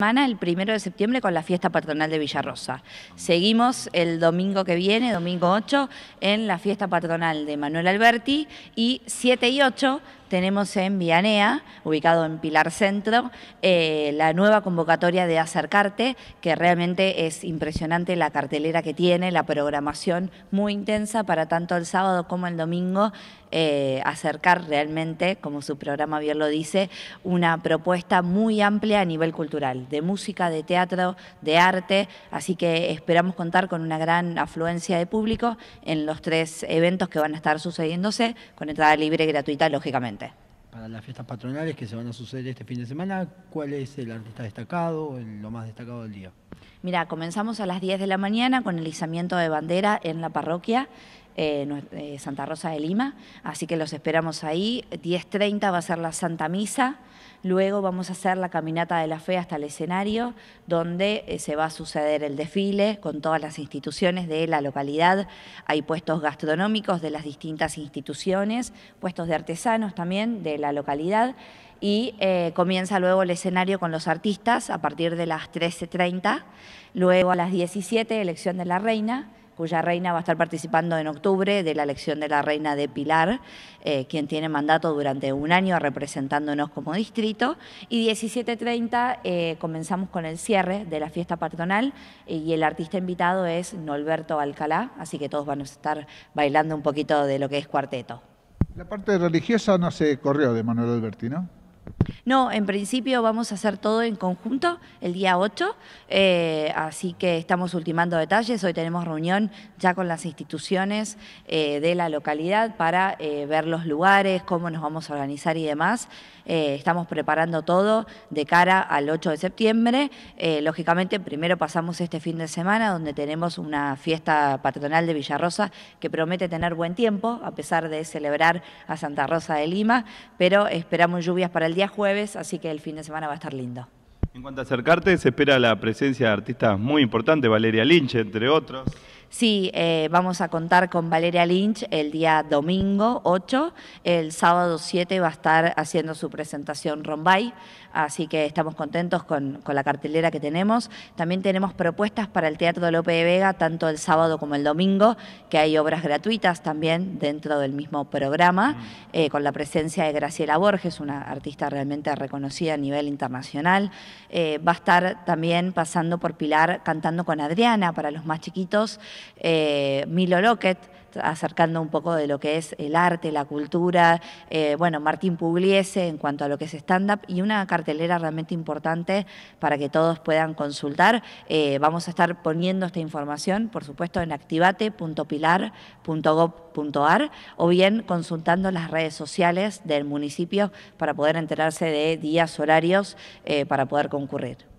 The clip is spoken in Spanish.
el primero de septiembre con la fiesta patronal de Villarrosa. Seguimos el domingo que viene, domingo 8, en la fiesta patronal de Manuel Alberti y 7 y 8 tenemos en Vianea, ubicado en Pilar Centro, eh, la nueva convocatoria de Acercarte, que realmente es impresionante la cartelera que tiene, la programación muy intensa para tanto el sábado como el domingo, eh, acercar realmente, como su programa bien lo dice, una propuesta muy amplia a nivel cultural, de música, de teatro, de arte, así que esperamos contar con una gran afluencia de público en los tres eventos que van a estar sucediéndose, con entrada libre y gratuita, lógicamente para las fiestas patronales que se van a suceder este fin de semana, ¿cuál es el artista destacado, lo más destacado del día? Mira, comenzamos a las 10 de la mañana con el izamiento de bandera en la parroquia. Eh, eh, Santa Rosa de Lima, así que los esperamos ahí. 10.30 va a ser la Santa Misa, luego vamos a hacer la Caminata de la Fe hasta el escenario, donde eh, se va a suceder el desfile con todas las instituciones de la localidad. Hay puestos gastronómicos de las distintas instituciones, puestos de artesanos también de la localidad y eh, comienza luego el escenario con los artistas a partir de las 13.30, luego a las 17 elección de la reina, cuya reina va a estar participando en octubre de la elección de la reina de Pilar, eh, quien tiene mandato durante un año representándonos como distrito. Y 17.30 eh, comenzamos con el cierre de la fiesta patronal y el artista invitado es Norberto Alcalá, así que todos van a estar bailando un poquito de lo que es cuarteto. La parte religiosa no se corrió de Manuel Alberti, ¿no? No, en principio vamos a hacer todo en conjunto el día 8, eh, así que estamos ultimando detalles. Hoy tenemos reunión ya con las instituciones eh, de la localidad para eh, ver los lugares, cómo nos vamos a organizar y demás. estamos preparando todo de cara al 8 de septiembre. lógicamente, primero pasamos este fin de semana donde tenemos una fiesta patronal de Villarrosa que promete tener buen tiempo, a pesar de celebrar a Santa Rosa de Lima, pero esperamos lluvias para el día jueves así que el fin de semana va a estar lindo. En cuanto a acercarte, se espera la presencia de artistas muy importantes, Valeria Lynch, entre otros. Sí, eh, vamos a contar con Valeria Lynch el día domingo 8, el sábado 7 va a estar haciendo su presentación Rombay, así que estamos contentos con, la cartelera que tenemos. También tenemos propuestas para el Teatro Lope de Vega, tanto el sábado como el domingo, que hay obras gratuitas también dentro del mismo programa, mm. eh, con la presencia de Graciela Borges, una artista realmente reconocida a nivel internacional. Eh, va a estar también pasando por Pilar cantando con Adriana para los más chiquitos. Eh, Milo Lockett, acercando un poco de lo que es el arte, la cultura, eh, bueno, Martín Pugliese en cuanto a lo que es stand-up y una cartelera realmente importante para que todos puedan consultar. Eh, vamos a estar poniendo esta información, por supuesto, en activate.pilar.gov.ar o bien consultando las redes sociales del municipio para poder enterarse de días, horarios, para poder concurrir.